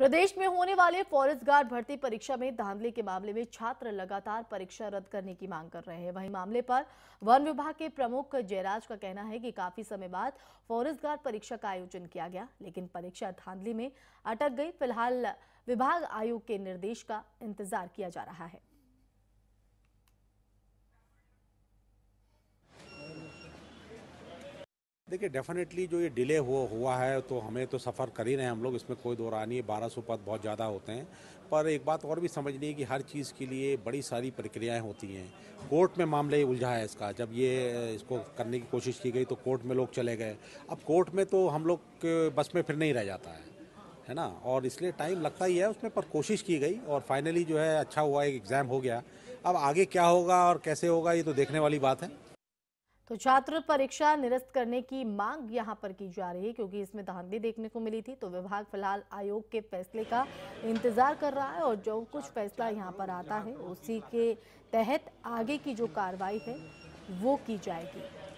प्रदेश में होने वाले फॉरेस्ट गार्ड भर्ती परीक्षा में धांधली के मामले में छात्र लगातार परीक्षा रद्द करने की मांग कर रहे हैं वहीं मामले पर वन विभाग के प्रमुख जयराज का कहना है कि काफी समय बाद फॉरेस्ट गार्ड परीक्षा का आयोजन किया गया लेकिन परीक्षा धांधली में अटक गई फिलहाल विभाग आयोग के निर्देश का इंतजार किया जा रहा है देखिए डेफिनेटली जो ये डिले हुआ हुआ है तो हमें तो सफ़र कर ही रहे हैं हम लोग इसमें कोई दो नहीं है बारह सौ पद बहुत ज़्यादा होते हैं पर एक बात और भी समझनी है कि हर चीज़ के लिए बड़ी सारी प्रक्रियाएं होती हैं कोर्ट में मामले ही उलझा है इसका जब ये इसको करने की कोशिश की गई तो कोर्ट में लोग चले गए अब कोर्ट में तो हम लोग बस में फिर नहीं रह जाता है है ना और इसलिए टाइम लगता ही है उसमें पर कोशिश की गई और फाइनली जो है अच्छा हुआ एक एग्ज़ाम हो गया अब आगे क्या होगा और कैसे होगा ये तो देखने वाली बात है तो छात्र परीक्षा निरस्त करने की मांग यहां पर की जा रही है क्योंकि इसमें धांधली देखने को मिली थी तो विभाग फिलहाल आयोग के फैसले का इंतजार कर रहा है और जो कुछ फैसला यहां पर आता है उसी के तहत आगे की जो कार्रवाई है वो की जाएगी